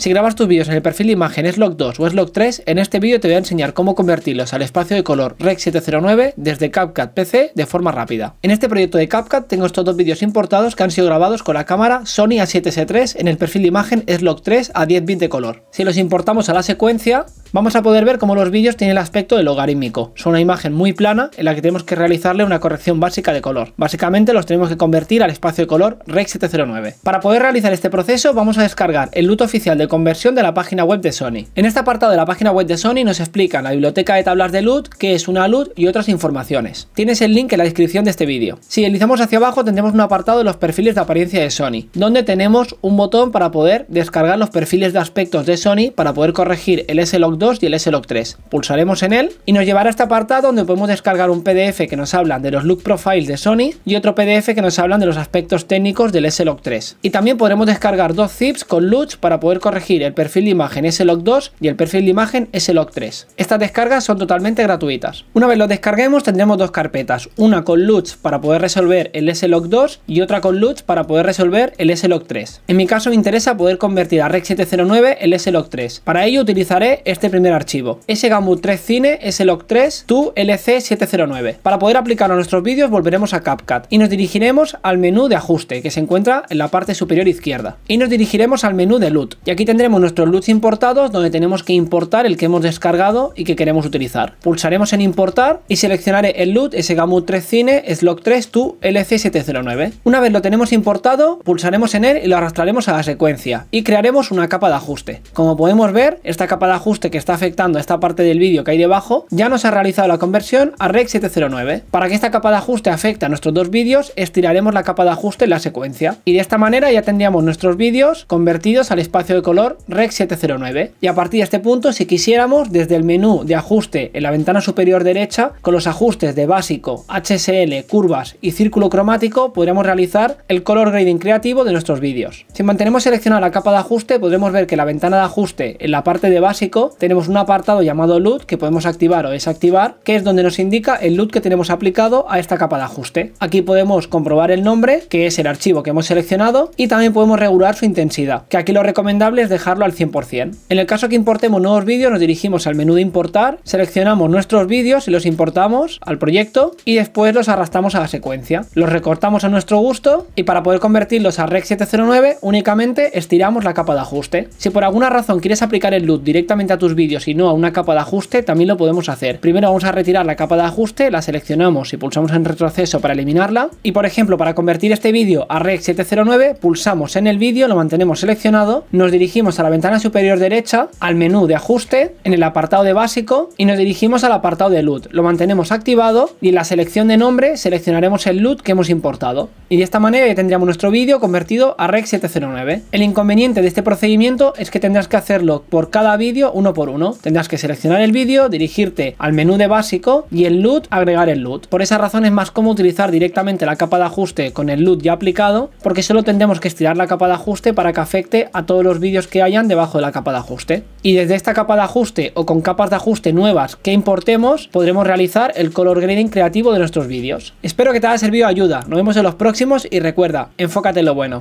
Si grabas tus vídeos en el perfil de imagen SLOC 2 o SLOC 3, en este vídeo te voy a enseñar cómo convertirlos al espacio de color Rec 709 desde CapCut PC de forma rápida. En este proyecto de CapCut tengo estos dos vídeos importados que han sido grabados con la cámara Sony A7S3 en el perfil de imagen SLOC 3 a 10 bit de color. Si los importamos a la secuencia, Vamos a poder ver cómo los vídeos tienen el aspecto de logarítmico. Son una imagen muy plana en la que tenemos que realizarle una corrección básica de color. Básicamente los tenemos que convertir al espacio de color REC 709. Para poder realizar este proceso vamos a descargar el loot oficial de conversión de la página web de Sony. En este apartado de la página web de Sony nos explican la biblioteca de tablas de LUT, qué es una LUT y otras informaciones. Tienes el link en la descripción de este vídeo. Si deslizamos hacia abajo tendremos un apartado de los perfiles de apariencia de Sony, donde tenemos un botón para poder descargar los perfiles de aspectos de Sony para poder corregir el S-Log y el s log 3 Pulsaremos en él y nos llevará a este apartado donde podemos descargar un PDF que nos hablan de los look profiles de Sony y otro PDF que nos hablan de los aspectos técnicos del s log 3 Y también podremos descargar dos zips con LUTs para poder corregir el perfil de imagen log 2 y el perfil de imagen s log 3 Estas descargas son totalmente gratuitas. Una vez lo descarguemos tendremos dos carpetas, una con LUTs para poder resolver el s log 2 y otra con LUTs para poder resolver el s log 3 En mi caso me interesa poder convertir a REC 709 el log 3 Para ello utilizaré este primer archivo. gamut 3 Cine, SLOC 3, tu LC709. Para poder aplicarlo a nuestros vídeos volveremos a CapCut y nos dirigiremos al menú de ajuste que se encuentra en la parte superior izquierda. Y nos dirigiremos al menú de LUT. Y aquí tendremos nuestros LUTs importados donde tenemos que importar el que hemos descargado y que queremos utilizar. Pulsaremos en importar y seleccionaré el LUT gamut 3 Cine, SLOC 3, tu LC709. Una vez lo tenemos importado, pulsaremos en él y lo arrastraremos a la secuencia y crearemos una capa de ajuste. Como podemos ver, esta capa de ajuste que está afectando a esta parte del vídeo que hay debajo, ya nos ha realizado la conversión a REC 709. Para que esta capa de ajuste afecte a nuestros dos vídeos, estiraremos la capa de ajuste en la secuencia. Y de esta manera ya tendríamos nuestros vídeos convertidos al espacio de color REC 709. Y a partir de este punto, si quisiéramos, desde el menú de ajuste en la ventana superior derecha, con los ajustes de básico, HSL, curvas y círculo cromático, podremos realizar el color grading creativo de nuestros vídeos. Si mantenemos seleccionada la capa de ajuste, podremos ver que la ventana de ajuste en la parte de básico tenemos un apartado llamado LUT que podemos activar o desactivar, que es donde nos indica el LUT que tenemos aplicado a esta capa de ajuste. Aquí podemos comprobar el nombre, que es el archivo que hemos seleccionado, y también podemos regular su intensidad, que aquí lo recomendable es dejarlo al 100%. En el caso que importemos nuevos vídeos, nos dirigimos al menú de importar, seleccionamos nuestros vídeos y los importamos al proyecto y después los arrastramos a la secuencia. Los recortamos a nuestro gusto y para poder convertirlos a Rec 709 únicamente estiramos la capa de ajuste. Si por alguna razón quieres aplicar el LUT directamente a tus vídeo, sino a una capa de ajuste, también lo podemos hacer. Primero vamos a retirar la capa de ajuste, la seleccionamos y pulsamos en retroceso para eliminarla. Y por ejemplo, para convertir este vídeo a REC 709, pulsamos en el vídeo, lo mantenemos seleccionado, nos dirigimos a la ventana superior derecha, al menú de ajuste, en el apartado de básico y nos dirigimos al apartado de LUT. Lo mantenemos activado y en la selección de nombre seleccionaremos el LUT que hemos importado. Y de esta manera ya tendríamos nuestro vídeo convertido a REC 709. El inconveniente de este procedimiento es que tendrás que hacerlo por cada vídeo uno por uno. Tendrás que seleccionar el vídeo, dirigirte al menú de básico y en LUT agregar el LUT. Por esa razón es más cómodo utilizar directamente la capa de ajuste con el LUT ya aplicado, porque solo tendremos que estirar la capa de ajuste para que afecte a todos los vídeos que hayan debajo de la capa de ajuste. Y desde esta capa de ajuste o con capas de ajuste nuevas que importemos, podremos realizar el color grading creativo de nuestros vídeos. Espero que te haya servido de ayuda. Nos vemos en los próximos y recuerda, enfócate en lo bueno.